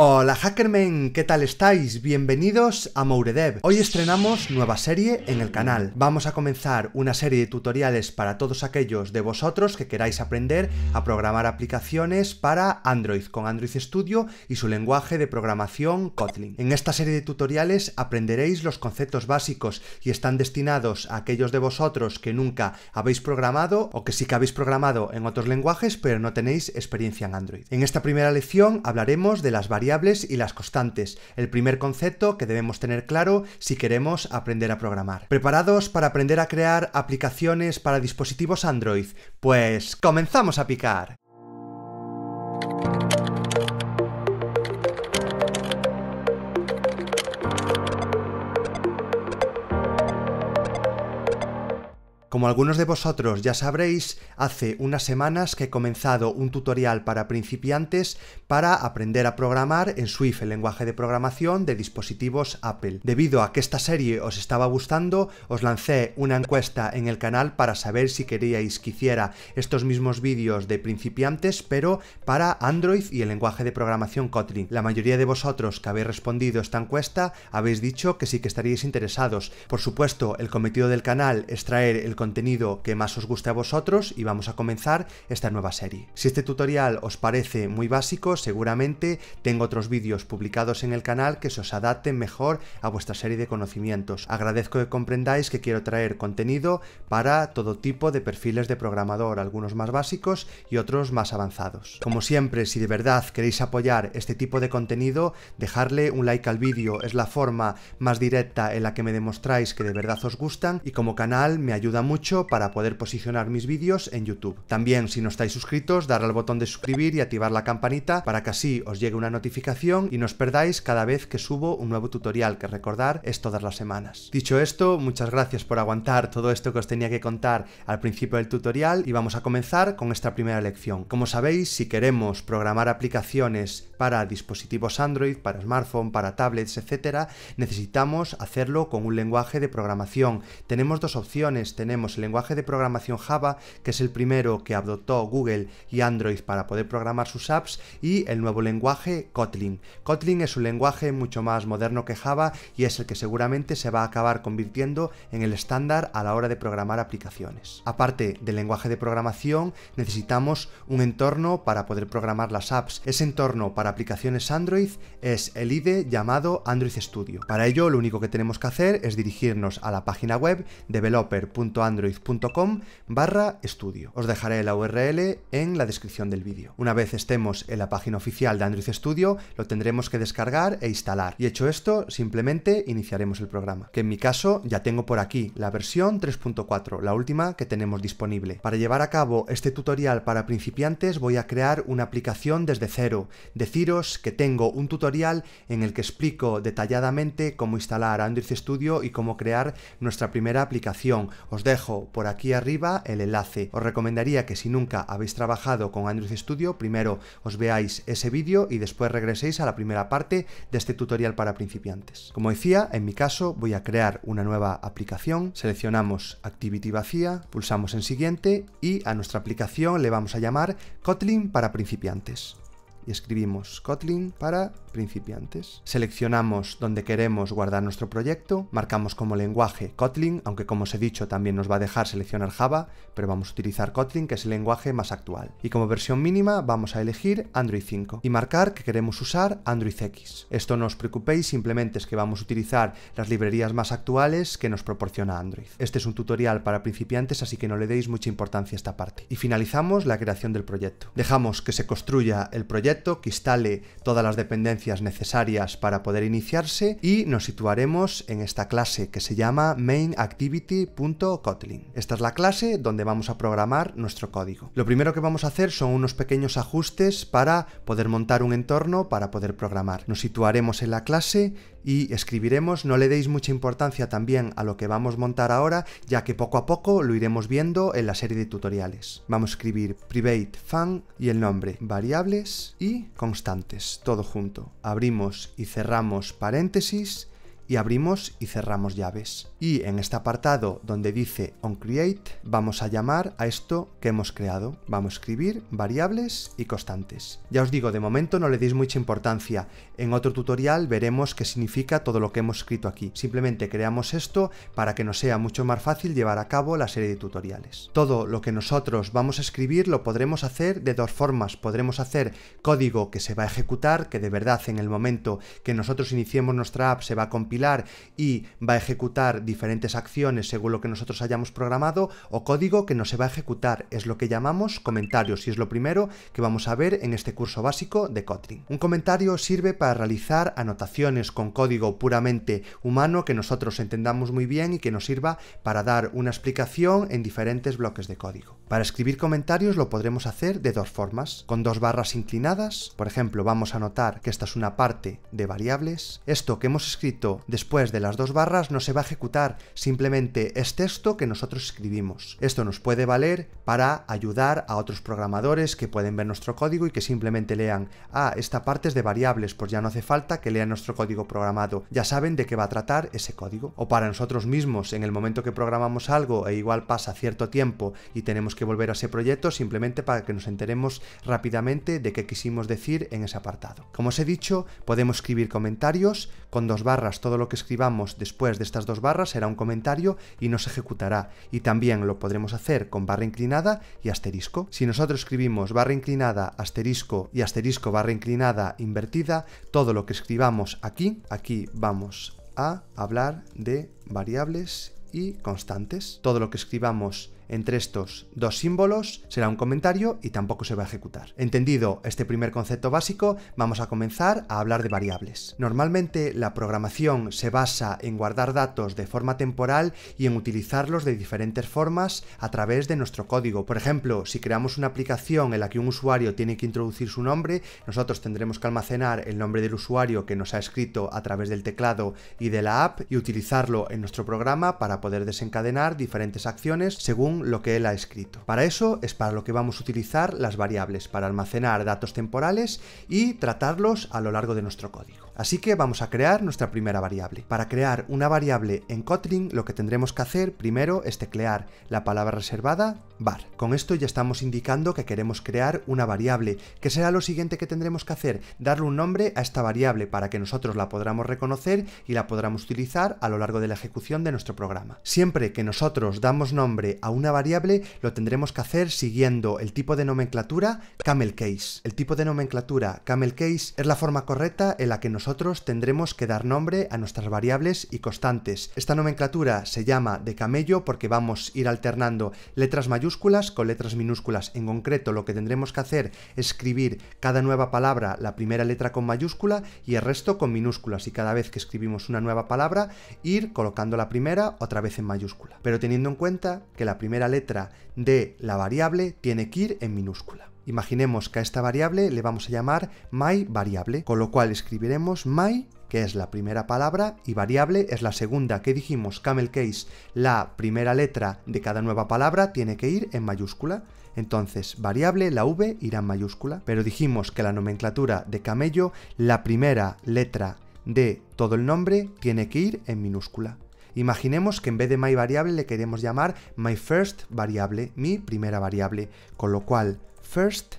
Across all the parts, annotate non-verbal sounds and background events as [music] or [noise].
Hola hackermen, ¿qué tal estáis? Bienvenidos a Mouredev. Hoy estrenamos nueva serie en el canal. Vamos a comenzar una serie de tutoriales para todos aquellos de vosotros que queráis aprender a programar aplicaciones para Android con Android Studio y su lenguaje de programación Kotlin. En esta serie de tutoriales aprenderéis los conceptos básicos y están destinados a aquellos de vosotros que nunca habéis programado o que sí que habéis programado en otros lenguajes pero no tenéis experiencia en Android. En esta primera lección hablaremos de las variables y las constantes, el primer concepto que debemos tener claro si queremos aprender a programar. ¿Preparados para aprender a crear aplicaciones para dispositivos Android? Pues comenzamos a picar. Como algunos de vosotros ya sabréis, hace unas semanas que he comenzado un tutorial para principiantes para aprender a programar en Swift, el lenguaje de programación de dispositivos Apple. Debido a que esta serie os estaba gustando, os lancé una encuesta en el canal para saber si queríais que hiciera estos mismos vídeos de principiantes, pero para Android y el lenguaje de programación Kotlin. La mayoría de vosotros que habéis respondido esta encuesta habéis dicho que sí que estaríais interesados. Por supuesto, el cometido del canal es traer el contenido que más os guste a vosotros y vamos a comenzar esta nueva serie. Si este tutorial os parece muy básico, seguramente tengo otros vídeos publicados en el canal que se os adapten mejor a vuestra serie de conocimientos. Agradezco que comprendáis que quiero traer contenido para todo tipo de perfiles de programador, algunos más básicos y otros más avanzados. Como siempre, si de verdad queréis apoyar este tipo de contenido, dejarle un like al vídeo es la forma más directa en la que me demostráis que de verdad os gustan y como canal me ayuda mucho para poder posicionar mis vídeos en YouTube. También si no estáis suscritos, dar al botón de suscribir y activar la campanita para que así os llegue una notificación y no os perdáis cada vez que subo un nuevo tutorial que recordar es todas las semanas. Dicho esto, muchas gracias por aguantar todo esto que os tenía que contar al principio del tutorial y vamos a comenzar con esta primera lección. Como sabéis, si queremos programar aplicaciones para dispositivos Android, para smartphone, para tablets, etcétera, necesitamos hacerlo con un lenguaje de programación. Tenemos dos opciones, tenemos el lenguaje de programación Java, que es el primero que adoptó Google y Android para poder programar sus apps, y el nuevo lenguaje Kotlin. Kotlin es un lenguaje mucho más moderno que Java y es el que seguramente se va a acabar convirtiendo en el estándar a la hora de programar aplicaciones. Aparte del lenguaje de programación, necesitamos un entorno para poder programar las apps. Ese entorno para aplicaciones Android es el IDE llamado Android Studio. Para ello, lo único que tenemos que hacer es dirigirnos a la página web developer.android android.com barra estudio. Os dejaré la URL en la descripción del vídeo. Una vez estemos en la página oficial de Android Studio, lo tendremos que descargar e instalar. Y hecho esto, simplemente iniciaremos el programa, que en mi caso ya tengo por aquí la versión 3.4, la última que tenemos disponible. Para llevar a cabo este tutorial para principiantes voy a crear una aplicación desde cero. Deciros que tengo un tutorial en el que explico detalladamente cómo instalar Android Studio y cómo crear nuestra primera aplicación. Os dejo por aquí arriba el enlace. Os recomendaría que si nunca habéis trabajado con Android Studio, primero os veáis ese vídeo y después regreséis a la primera parte de este tutorial para principiantes. Como decía, en mi caso voy a crear una nueva aplicación, seleccionamos Activity vacía, pulsamos en siguiente y a nuestra aplicación le vamos a llamar Kotlin para principiantes. Y escribimos Kotlin para principiantes. Seleccionamos donde queremos guardar nuestro proyecto, marcamos como lenguaje Kotlin, aunque como os he dicho también nos va a dejar seleccionar Java, pero vamos a utilizar Kotlin que es el lenguaje más actual. Y como versión mínima vamos a elegir Android 5 y marcar que queremos usar Android X. Esto no os preocupéis, simplemente es que vamos a utilizar las librerías más actuales que nos proporciona Android. Este es un tutorial para principiantes, así que no le deis mucha importancia a esta parte. Y finalizamos la creación del proyecto. Dejamos que se construya el proyecto, que instale todas las dependencias necesarias para poder iniciarse y nos situaremos en esta clase que se llama mainActivity.kotlin. Esta es la clase donde vamos a programar nuestro código. Lo primero que vamos a hacer son unos pequeños ajustes para poder montar un entorno para poder programar. Nos situaremos en la clase y escribiremos, no le deis mucha importancia también a lo que vamos a montar ahora, ya que poco a poco lo iremos viendo en la serie de tutoriales. Vamos a escribir private fun y el nombre, variables y constantes, todo junto. Abrimos y cerramos paréntesis y abrimos y cerramos llaves. Y en este apartado donde dice onCreate vamos a llamar a esto que hemos creado. Vamos a escribir variables y constantes. Ya os digo, de momento no le deis mucha importancia. En otro tutorial veremos qué significa todo lo que hemos escrito aquí. Simplemente creamos esto para que nos sea mucho más fácil llevar a cabo la serie de tutoriales. Todo lo que nosotros vamos a escribir lo podremos hacer de dos formas. Podremos hacer código que se va a ejecutar, que de verdad en el momento que nosotros iniciemos nuestra app se va a compilar y va a ejecutar diferentes acciones según lo que nosotros hayamos programado o código que no se va a ejecutar. Es lo que llamamos comentarios y es lo primero que vamos a ver en este curso básico de Kotlin. Un comentario sirve para realizar anotaciones con código puramente humano que nosotros entendamos muy bien y que nos sirva para dar una explicación en diferentes bloques de código. Para escribir comentarios lo podremos hacer de dos formas, con dos barras inclinadas, por ejemplo vamos a anotar que esta es una parte de variables, esto que hemos escrito después de las dos barras no se va a ejecutar, simplemente es texto que nosotros escribimos. Esto nos puede valer para ayudar a otros programadores que pueden ver nuestro código y que simplemente lean, ah, esta parte es de variables, pues ya no hace falta que lean nuestro código programado, ya saben de qué va a tratar ese código. O para nosotros mismos, en el momento que programamos algo e igual pasa cierto tiempo y tenemos que volver a ese proyecto simplemente para que nos enteremos rápidamente de qué quisimos decir en ese apartado. Como os he dicho, podemos escribir comentarios con dos barras todos lo que escribamos después de estas dos barras será un comentario y nos ejecutará. Y también lo podremos hacer con barra inclinada y asterisco. Si nosotros escribimos barra inclinada, asterisco y asterisco barra inclinada invertida, todo lo que escribamos aquí, aquí vamos a hablar de variables y constantes. Todo lo que escribamos entre estos dos símbolos será un comentario y tampoco se va a ejecutar. Entendido este primer concepto básico, vamos a comenzar a hablar de variables. Normalmente la programación se basa en guardar datos de forma temporal y en utilizarlos de diferentes formas a través de nuestro código. Por ejemplo, si creamos una aplicación en la que un usuario tiene que introducir su nombre, nosotros tendremos que almacenar el nombre del usuario que nos ha escrito a través del teclado y de la app y utilizarlo en nuestro programa para poder desencadenar diferentes acciones según lo que él ha escrito. Para eso es para lo que vamos a utilizar las variables, para almacenar datos temporales y tratarlos a lo largo de nuestro código. Así que vamos a crear nuestra primera variable. Para crear una variable en Kotlin lo que tendremos que hacer primero es teclear la palabra reservada var. Con esto ya estamos indicando que queremos crear una variable, que será lo siguiente que tendremos que hacer, darle un nombre a esta variable para que nosotros la podamos reconocer y la podamos utilizar a lo largo de la ejecución de nuestro programa. Siempre que nosotros damos nombre a una variable lo tendremos que hacer siguiendo el tipo de nomenclatura camel case. El tipo de nomenclatura camel case es la forma correcta en la que nosotros tendremos que dar nombre a nuestras variables y constantes. Esta nomenclatura se llama de camello porque vamos a ir alternando letras mayúsculas con letras minúsculas. En concreto, lo que tendremos que hacer es escribir cada nueva palabra, la primera letra con mayúscula y el resto con minúsculas. Y cada vez que escribimos una nueva palabra, ir colocando la primera otra vez en mayúscula. Pero teniendo en cuenta que la primera letra de la variable tiene que ir en minúscula. Imaginemos que a esta variable le vamos a llamar my variable, con lo cual escribiremos my que es la primera palabra, y variable es la segunda que dijimos, camel case, la primera letra de cada nueva palabra tiene que ir en mayúscula. Entonces, variable, la V, irá en mayúscula. Pero dijimos que la nomenclatura de camello, la primera letra de todo el nombre tiene que ir en minúscula. Imaginemos que en vez de my variable le queremos llamar my first variable, mi primera variable, con lo cual first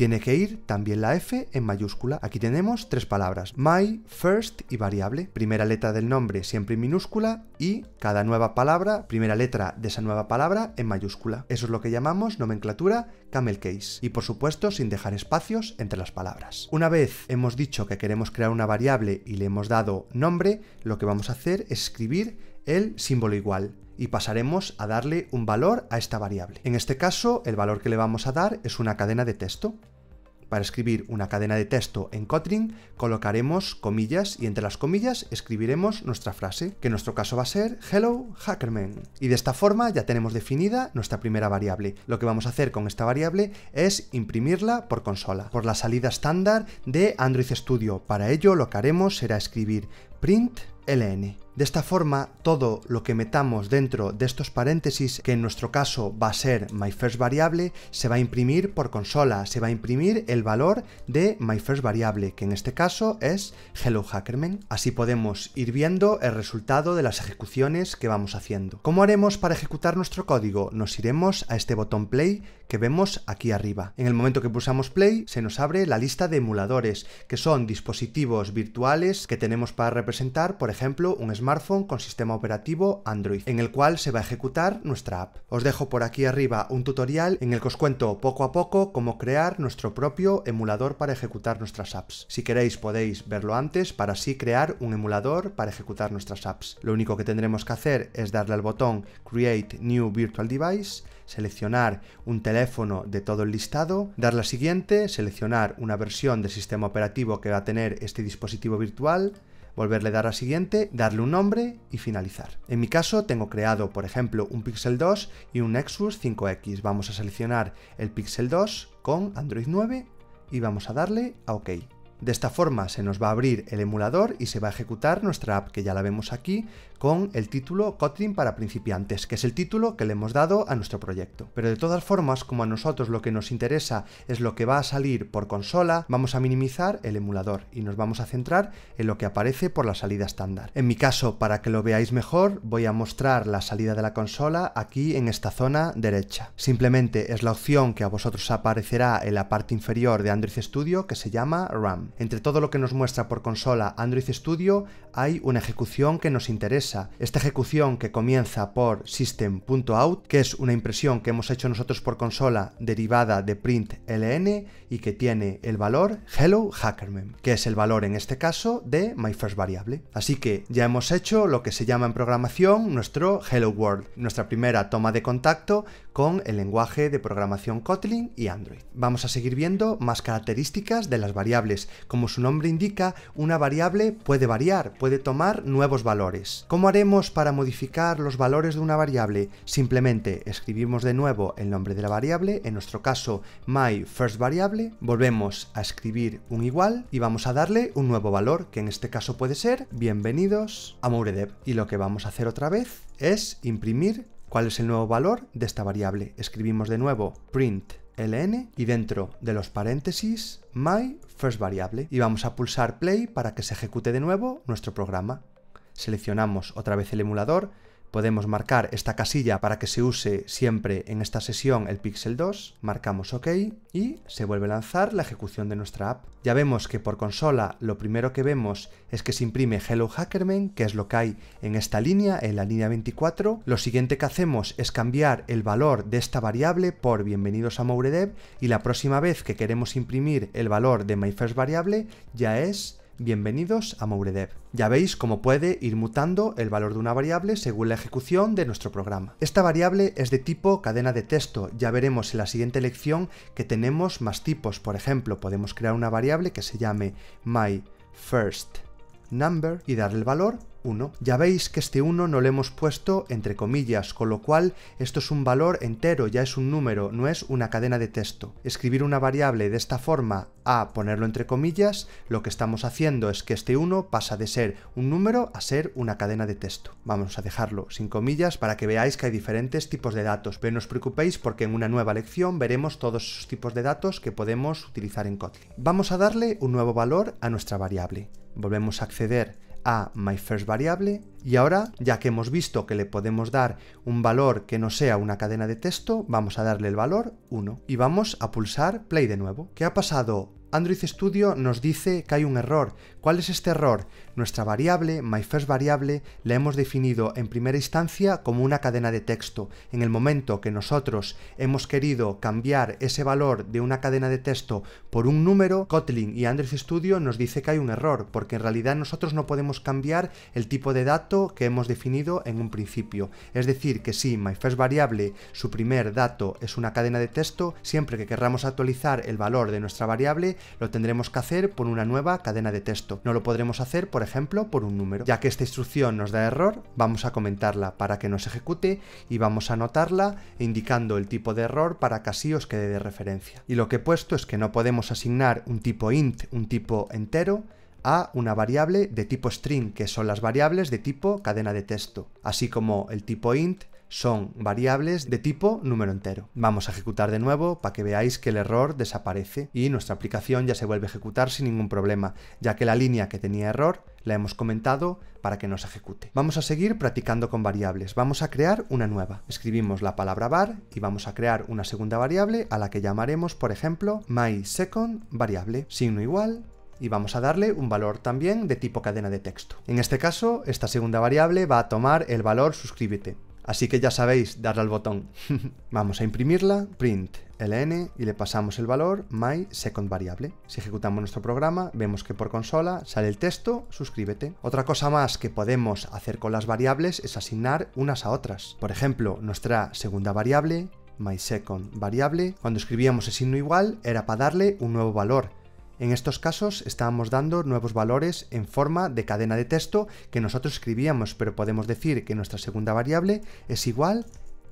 tiene que ir también la F en mayúscula. Aquí tenemos tres palabras, my, first y variable. Primera letra del nombre siempre en minúscula y cada nueva palabra, primera letra de esa nueva palabra en mayúscula. Eso es lo que llamamos nomenclatura camel case. Y por supuesto sin dejar espacios entre las palabras. Una vez hemos dicho que queremos crear una variable y le hemos dado nombre, lo que vamos a hacer es escribir el símbolo igual y pasaremos a darle un valor a esta variable. En este caso, el valor que le vamos a dar es una cadena de texto. Para escribir una cadena de texto en Kotlin colocaremos comillas y entre las comillas escribiremos nuestra frase, que en nuestro caso va a ser Hello Hackerman. Y de esta forma ya tenemos definida nuestra primera variable. Lo que vamos a hacer con esta variable es imprimirla por consola, por la salida estándar de Android Studio. Para ello lo que haremos será escribir print ln. De esta forma, todo lo que metamos dentro de estos paréntesis, que en nuestro caso va a ser myFirstVariable, variable, se va a imprimir por consola, se va a imprimir el valor de myFirstVariable, variable, que en este caso es hello hackerman. Así podemos ir viendo el resultado de las ejecuciones que vamos haciendo. ¿Cómo haremos para ejecutar nuestro código? Nos iremos a este botón play que vemos aquí arriba. En el momento que pulsamos play se nos abre la lista de emuladores, que son dispositivos virtuales que tenemos para representar, por ejemplo, un smartphone con sistema operativo Android, en el cual se va a ejecutar nuestra app. Os dejo por aquí arriba un tutorial en el que os cuento poco a poco cómo crear nuestro propio emulador para ejecutar nuestras apps. Si queréis podéis verlo antes para así crear un emulador para ejecutar nuestras apps. Lo único que tendremos que hacer es darle al botón Create New Virtual Device seleccionar un teléfono de todo el listado, dar la siguiente, seleccionar una versión del sistema operativo que va a tener este dispositivo virtual, volverle a dar a siguiente, darle un nombre y finalizar. En mi caso tengo creado, por ejemplo, un Pixel 2 y un Nexus 5X. Vamos a seleccionar el Pixel 2 con Android 9 y vamos a darle a OK. De esta forma se nos va a abrir el emulador y se va a ejecutar nuestra app que ya la vemos aquí, con el título Kotlin para principiantes, que es el título que le hemos dado a nuestro proyecto. Pero de todas formas, como a nosotros lo que nos interesa es lo que va a salir por consola, vamos a minimizar el emulador y nos vamos a centrar en lo que aparece por la salida estándar. En mi caso, para que lo veáis mejor, voy a mostrar la salida de la consola aquí en esta zona derecha. Simplemente es la opción que a vosotros aparecerá en la parte inferior de Android Studio que se llama RAM. Entre todo lo que nos muestra por consola Android Studio hay una ejecución que nos interesa esta ejecución que comienza por system.out, que es una impresión que hemos hecho nosotros por consola derivada de println y que tiene el valor hello hackerman, que es el valor en este caso de myFirstVariable. variable. Así que ya hemos hecho lo que se llama en programación nuestro hello world, nuestra primera toma de contacto con el lenguaje de programación Kotlin y Android. Vamos a seguir viendo más características de las variables. Como su nombre indica, una variable puede variar, puede tomar nuevos valores. ¿Cómo haremos para modificar los valores de una variable? Simplemente escribimos de nuevo el nombre de la variable, en nuestro caso myFirstVariable, volvemos a escribir un igual y vamos a darle un nuevo valor, que en este caso puede ser bienvenidos a Mouredev. Y lo que vamos a hacer otra vez es imprimir cuál es el nuevo valor de esta variable. Escribimos de nuevo print ln y dentro de los paréntesis my first variable y vamos a pulsar play para que se ejecute de nuevo nuestro programa. Seleccionamos otra vez el emulador Podemos marcar esta casilla para que se use siempre en esta sesión el Pixel 2, marcamos OK y se vuelve a lanzar la ejecución de nuestra app. Ya vemos que por consola lo primero que vemos es que se imprime Hello Hackerman, que es lo que hay en esta línea, en la línea 24. Lo siguiente que hacemos es cambiar el valor de esta variable por Bienvenidos a MoureDev y la próxima vez que queremos imprimir el valor de MyFirstVariable variable ya es Bienvenidos a Mouredev. Ya veis cómo puede ir mutando el valor de una variable según la ejecución de nuestro programa. Esta variable es de tipo cadena de texto. Ya veremos en la siguiente lección que tenemos más tipos. Por ejemplo, podemos crear una variable que se llame myFirstNumber y darle el valor 1. Ya veis que este 1 no lo hemos puesto entre comillas, con lo cual esto es un valor entero, ya es un número, no es una cadena de texto. Escribir una variable de esta forma a ponerlo entre comillas, lo que estamos haciendo es que este 1 pasa de ser un número a ser una cadena de texto. Vamos a dejarlo sin comillas para que veáis que hay diferentes tipos de datos, pero no os preocupéis porque en una nueva lección veremos todos esos tipos de datos que podemos utilizar en Kotlin. Vamos a darle un nuevo valor a nuestra variable. Volvemos a acceder a my first variable y ahora, ya que hemos visto que le podemos dar un valor que no sea una cadena de texto, vamos a darle el valor 1 y vamos a pulsar play de nuevo. ¿Qué ha pasado? Android Studio nos dice que hay un error. ¿Cuál es este error? Nuestra variable, myFirstVariable, la hemos definido en primera instancia como una cadena de texto. En el momento que nosotros hemos querido cambiar ese valor de una cadena de texto por un número, Kotlin y Android Studio nos dice que hay un error, porque en realidad nosotros no podemos cambiar el tipo de data que hemos definido en un principio. Es decir, que si myFirstVariable su primer dato es una cadena de texto, siempre que querramos actualizar el valor de nuestra variable, lo tendremos que hacer por una nueva cadena de texto. No lo podremos hacer, por ejemplo, por un número. Ya que esta instrucción nos da error, vamos a comentarla para que nos ejecute y vamos a anotarla indicando el tipo de error para que así os quede de referencia. Y lo que he puesto es que no podemos asignar un tipo int, un tipo entero, a una variable de tipo string, que son las variables de tipo cadena de texto, así como el tipo int son variables de tipo número entero. Vamos a ejecutar de nuevo para que veáis que el error desaparece y nuestra aplicación ya se vuelve a ejecutar sin ningún problema, ya que la línea que tenía error la hemos comentado para que nos ejecute. Vamos a seguir practicando con variables. Vamos a crear una nueva. Escribimos la palabra var y vamos a crear una segunda variable a la que llamaremos, por ejemplo, mySecondVariable. Signo igual, y vamos a darle un valor también de tipo cadena de texto. En este caso, esta segunda variable va a tomar el valor suscríbete. Así que ya sabéis, darle al botón. [laughs] vamos a imprimirla, print ln y le pasamos el valor my second variable. Si ejecutamos nuestro programa, vemos que por consola sale el texto, suscríbete. Otra cosa más que podemos hacer con las variables es asignar unas a otras. Por ejemplo, nuestra segunda variable, my second variable, cuando escribíamos el signo igual era para darle un nuevo valor, en estos casos estábamos dando nuevos valores en forma de cadena de texto que nosotros escribíamos, pero podemos decir que nuestra segunda variable es igual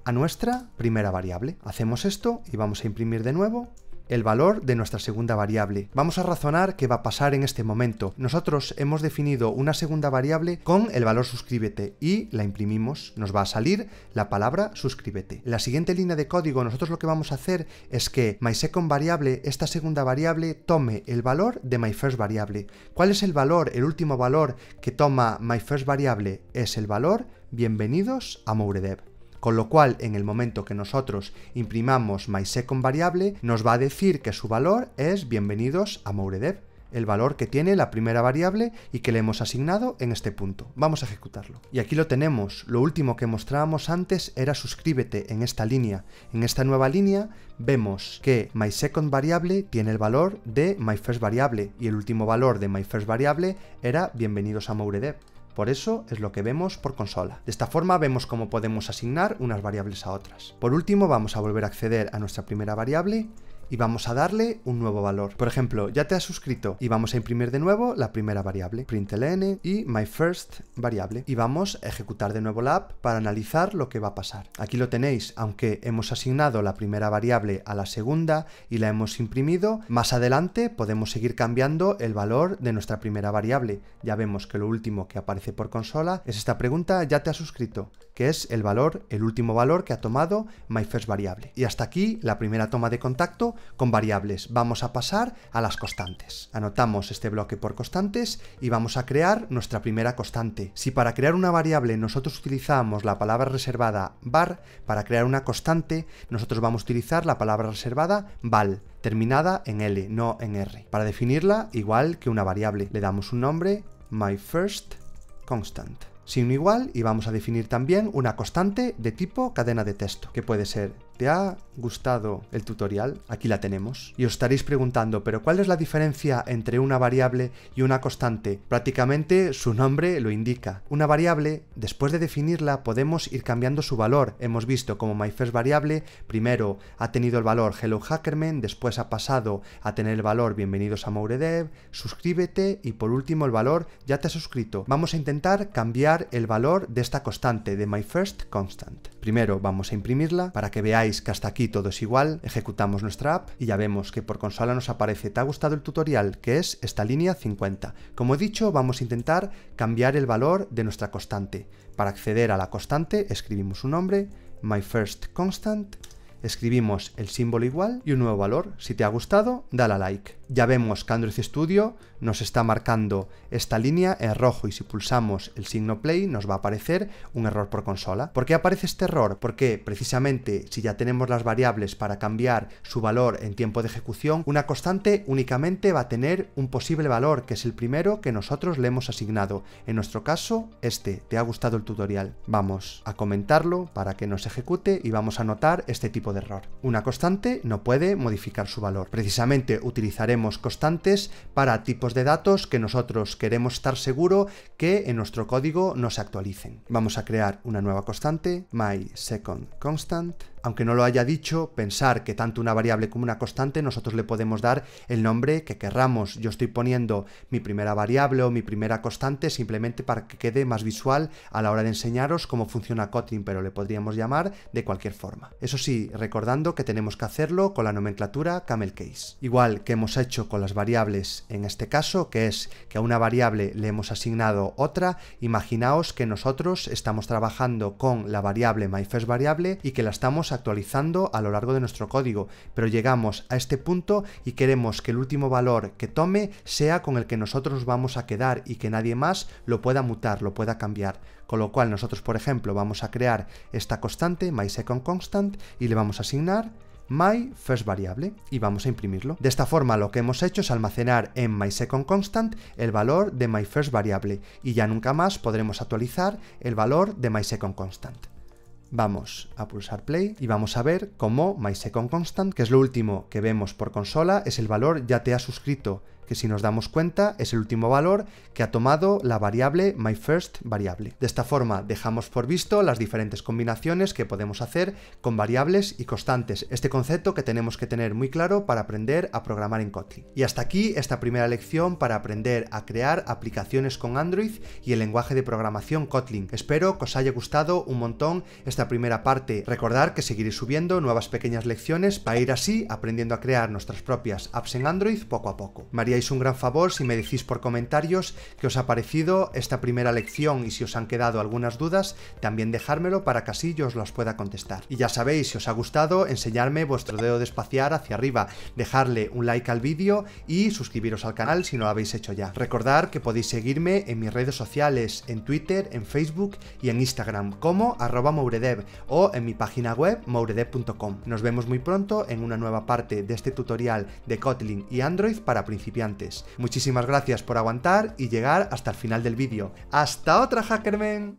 a nuestra primera variable. Hacemos esto y vamos a imprimir de nuevo el valor de nuestra segunda variable. Vamos a razonar qué va a pasar en este momento. Nosotros hemos definido una segunda variable con el valor suscríbete y la imprimimos. Nos va a salir la palabra suscríbete. En la siguiente línea de código nosotros lo que vamos a hacer es que variable, esta segunda variable, tome el valor de myFirstVariable. ¿Cuál es el valor, el último valor que toma first variable Es el valor bienvenidos a Mouredev con lo cual en el momento que nosotros imprimamos mySecondVariable variable, nos va a decir que su valor es bienvenidos a Mouredev, el valor que tiene la primera variable y que le hemos asignado en este punto. Vamos a ejecutarlo. Y aquí lo tenemos. Lo último que mostrábamos antes era suscríbete en esta línea. En esta nueva línea vemos que mySecondVariable variable tiene el valor de myFirstVariable y el último valor de myFirstVariable era bienvenidos a Mouredev. Por eso es lo que vemos por consola. De esta forma vemos cómo podemos asignar unas variables a otras. Por último vamos a volver a acceder a nuestra primera variable y vamos a darle un nuevo valor. Por ejemplo, ya te has suscrito y vamos a imprimir de nuevo la primera variable, println y my first variable. Y vamos a ejecutar de nuevo la app para analizar lo que va a pasar. Aquí lo tenéis, aunque hemos asignado la primera variable a la segunda y la hemos imprimido, más adelante podemos seguir cambiando el valor de nuestra primera variable. Ya vemos que lo último que aparece por consola es esta pregunta, ya te has suscrito, que es el valor, el último valor que ha tomado my first variable. Y hasta aquí la primera toma de contacto con variables. Vamos a pasar a las constantes. Anotamos este bloque por constantes y vamos a crear nuestra primera constante. Si para crear una variable nosotros utilizamos la palabra reservada var, para crear una constante nosotros vamos a utilizar la palabra reservada val terminada en L, no en R. Para definirla, igual que una variable, le damos un nombre, my first constant. Sin igual, y vamos a definir también una constante de tipo cadena de texto, que puede ser ¿Te ha gustado el tutorial? Aquí la tenemos. Y os estaréis preguntando, ¿pero cuál es la diferencia entre una variable y una constante? Prácticamente su nombre lo indica. Una variable, después de definirla, podemos ir cambiando su valor. Hemos visto como MyFirstVariable primero ha tenido el valor Hello Hackerman, después ha pasado a tener el valor Bienvenidos a Mouredev, suscríbete y por último el valor ya te has suscrito. Vamos a intentar cambiar el valor de esta constante, de MyFirstConstant. Primero vamos a imprimirla para que veáis que hasta aquí todo es igual, ejecutamos nuestra app y ya vemos que por consola nos aparece ¿te ha gustado el tutorial? que es esta línea 50. Como he dicho, vamos a intentar cambiar el valor de nuestra constante. Para acceder a la constante escribimos un nombre, my first constant, escribimos el símbolo igual y un nuevo valor. Si te ha gustado, dale a like. Ya vemos que Android Studio nos está marcando esta línea en rojo y si pulsamos el signo play nos va a aparecer un error por consola. ¿Por qué aparece este error? Porque precisamente si ya tenemos las variables para cambiar su valor en tiempo de ejecución, una constante únicamente va a tener un posible valor que es el primero que nosotros le hemos asignado. En nuestro caso, este. ¿Te ha gustado el tutorial? Vamos a comentarlo para que nos ejecute y vamos a notar este tipo de error. Una constante no puede modificar su valor. Precisamente utilizaremos constantes para tipos de datos que nosotros queremos estar seguro que en nuestro código no se actualicen. Vamos a crear una nueva constante, my second constant, aunque no lo haya dicho, pensar que tanto una variable como una constante nosotros le podemos dar el nombre que querramos. Yo estoy poniendo mi primera variable o mi primera constante simplemente para que quede más visual a la hora de enseñaros cómo funciona Kotlin, pero le podríamos llamar de cualquier forma. Eso sí, recordando que tenemos que hacerlo con la nomenclatura camel case. Igual que hemos hecho con las variables en este caso, que es que a una variable le hemos asignado otra, imaginaos que nosotros estamos trabajando con la variable myFirstVariable y que la estamos actualizando a lo largo de nuestro código, pero llegamos a este punto y queremos que el último valor que tome sea con el que nosotros vamos a quedar y que nadie más lo pueda mutar, lo pueda cambiar. Con lo cual nosotros, por ejemplo, vamos a crear esta constante, mySecondConstant, y le vamos a asignar myFirstVariable y vamos a imprimirlo. De esta forma lo que hemos hecho es almacenar en mySecondConstant el valor de myFirstVariable y ya nunca más podremos actualizar el valor de mySecondConstant Vamos a pulsar play y vamos a ver cómo MySecondConstant, que es lo último que vemos por consola, es el valor ya te ha suscrito que si nos damos cuenta es el último valor que ha tomado la variable myFirstVariable. variable. De esta forma dejamos por visto las diferentes combinaciones que podemos hacer con variables y constantes, este concepto que tenemos que tener muy claro para aprender a programar en Kotlin. Y hasta aquí esta primera lección para aprender a crear aplicaciones con Android y el lenguaje de programación Kotlin. Espero que os haya gustado un montón esta primera parte. Recordar que seguiré subiendo nuevas pequeñas lecciones para ir así aprendiendo a crear nuestras propias apps en Android poco a poco. María un gran favor si me decís por comentarios que os ha parecido esta primera lección y si os han quedado algunas dudas, también dejármelo para que así yo os las pueda contestar. Y ya sabéis, si os ha gustado, enseñarme vuestro dedo de espaciar hacia arriba, dejarle un like al vídeo y suscribiros al canal si no lo habéis hecho ya. Recordad que podéis seguirme en mis redes sociales, en Twitter, en Facebook y en Instagram como arroba mouredev o en mi página web mouredev.com. Nos vemos muy pronto en una nueva parte de este tutorial de Kotlin y Android para principiantes Muchísimas gracias por aguantar y llegar hasta el final del vídeo. ¡Hasta otra, Hackerman!